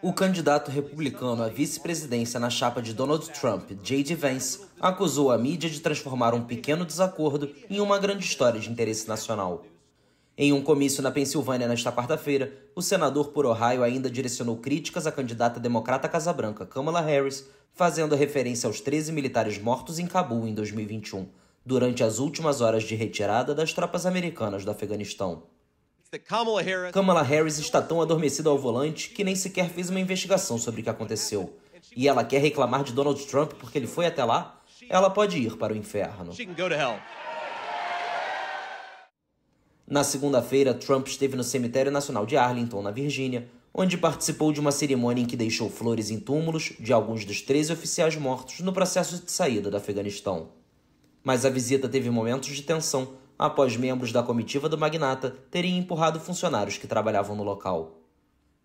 O candidato republicano à vice-presidência na chapa de Donald Trump, J.D. Vance, acusou a mídia de transformar um pequeno desacordo em uma grande história de interesse nacional. Em um comício na Pensilvânia nesta quarta-feira, o senador por Ohio ainda direcionou críticas à candidata democrata Casabranca, Kamala Harris, fazendo referência aos 13 militares mortos em Cabul em 2021, durante as últimas horas de retirada das tropas americanas do Afeganistão. Kamala Harris está tão adormecida ao volante que nem sequer fez uma investigação sobre o que aconteceu. E ela quer reclamar de Donald Trump porque ele foi até lá? Ela pode ir para o inferno. Na segunda-feira, Trump esteve no Cemitério Nacional de Arlington, na Virgínia, onde participou de uma cerimônia em que deixou flores em túmulos de alguns dos 13 oficiais mortos no processo de saída do Afeganistão. Mas a visita teve momentos de tensão após membros da comitiva do magnata terem empurrado funcionários que trabalhavam no local.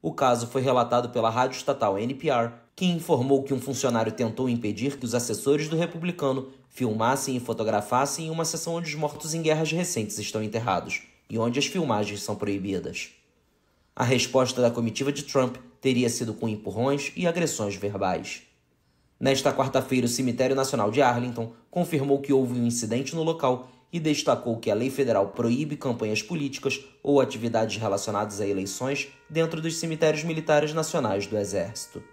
O caso foi relatado pela rádio estatal NPR, que informou que um funcionário tentou impedir que os assessores do republicano filmassem e fotografassem uma sessão onde os mortos em guerras recentes estão enterrados e onde as filmagens são proibidas. A resposta da comitiva de Trump teria sido com empurrões e agressões verbais. Nesta quarta-feira, o Cemitério Nacional de Arlington confirmou que houve um incidente no local e destacou que a lei federal proíbe campanhas políticas ou atividades relacionadas a eleições dentro dos cemitérios militares nacionais do Exército.